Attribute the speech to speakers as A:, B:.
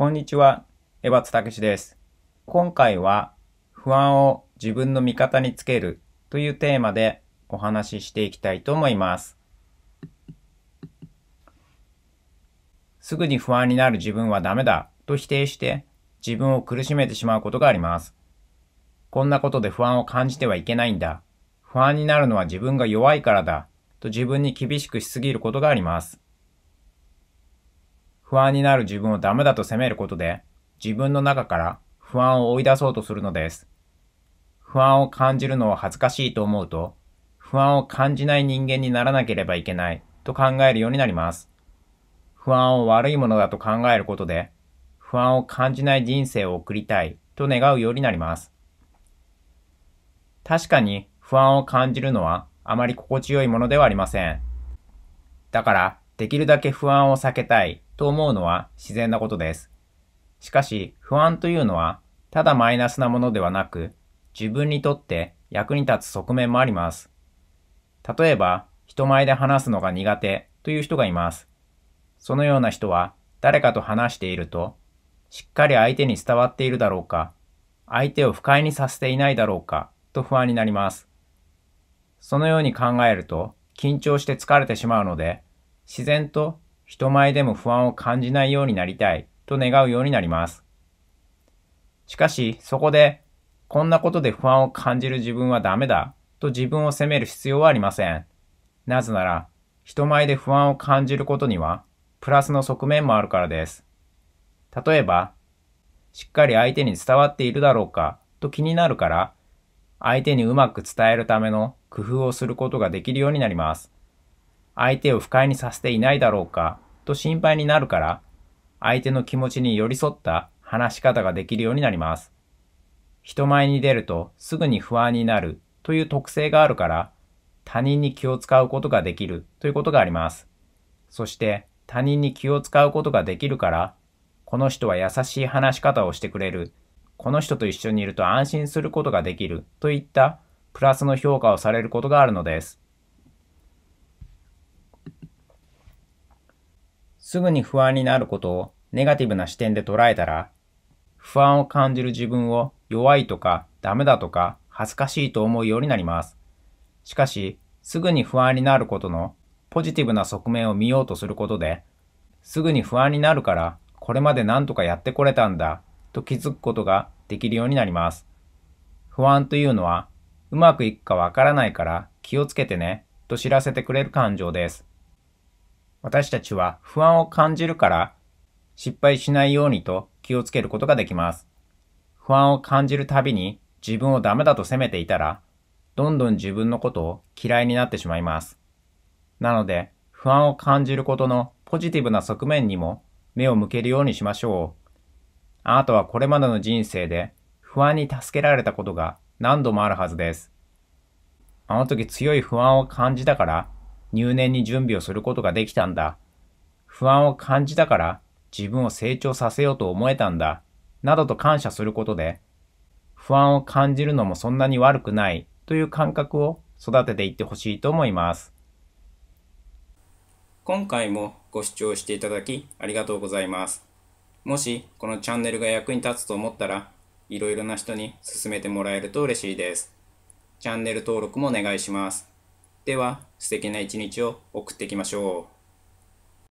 A: こんにちは、江松たです。今回は、不安を自分の味方につけるというテーマでお話ししていきたいと思います。すぐに不安になる自分はダメだと否定して自分を苦しめてしまうことがあります。こんなことで不安を感じてはいけないんだ。不安になるのは自分が弱いからだと自分に厳しくしすぎることがあります。不安になる自分をダメだと責めることで、自分の中から不安を追い出そうとするのです。不安を感じるのは恥ずかしいと思うと、不安を感じない人間にならなければいけないと考えるようになります。不安を悪いものだと考えることで、不安を感じない人生を送りたいと願うようになります。確かに不安を感じるのはあまり心地よいものではありません。だからできるだけ不安を避けたいと思うのは自然なことです。しかし、不安というのは、ただマイナスなものではなく、自分にとって役に立つ側面もあります。例えば、人前で話すのが苦手という人がいます。そのような人は、誰かと話していると、しっかり相手に伝わっているだろうか、相手を不快にさせていないだろうか、と不安になります。そのように考えると、緊張して疲れてしまうので、自然と人前でも不安を感じないようになりたいと願うようになります。しかし、そこで、こんなことで不安を感じる自分はダメだと自分を責める必要はありません。なぜなら、人前で不安を感じることには、プラスの側面もあるからです。例えば、しっかり相手に伝わっているだろうかと気になるから、相手にうまく伝えるための工夫をすることができるようになります。相手を不快にさせていないだろうかと心配になるから、相手の気持ちに寄り添った話し方ができるようになります。人前に出るとすぐに不安になるという特性があるから、他人に気を使うことができるということがあります。そして他人に気を使うことができるから、この人は優しい話し方をしてくれる、この人と一緒にいると安心することができるといったプラスの評価をされることがあるのです。すぐに不安になることをネガティブな視点で捉えたら、不安を感じる自分を弱いとかダメだとか恥ずかしいと思うようになります。しかし、すぐに不安になることのポジティブな側面を見ようとすることで、すぐに不安になるからこれまで何とかやってこれたんだと気づくことができるようになります。不安というのはうまくいくかわからないから気をつけてねと知らせてくれる感情です。私たちは不安を感じるから失敗しないようにと気をつけることができます。不安を感じるたびに自分をダメだと責めていたら、どんどん自分のことを嫌いになってしまいます。なので、不安を感じることのポジティブな側面にも目を向けるようにしましょう。あなたはこれまでの人生で不安に助けられたことが何度もあるはずです。あの時強い不安を感じたから入念に準備をすることができたんだ。不安を感じたから自分を成長させようと思えたんだ。などと感謝することで、不安を感じるのもそんなに悪くないという感覚を育てていってほしいと思います。今回もご視聴していただきありがとうございます。もしこのチャンネルが役に立つと思ったら、いろいろな人に勧めてもらえると嬉しいです。チャンネル登録もお願いします。では、素敵な一日を送っていきましょう。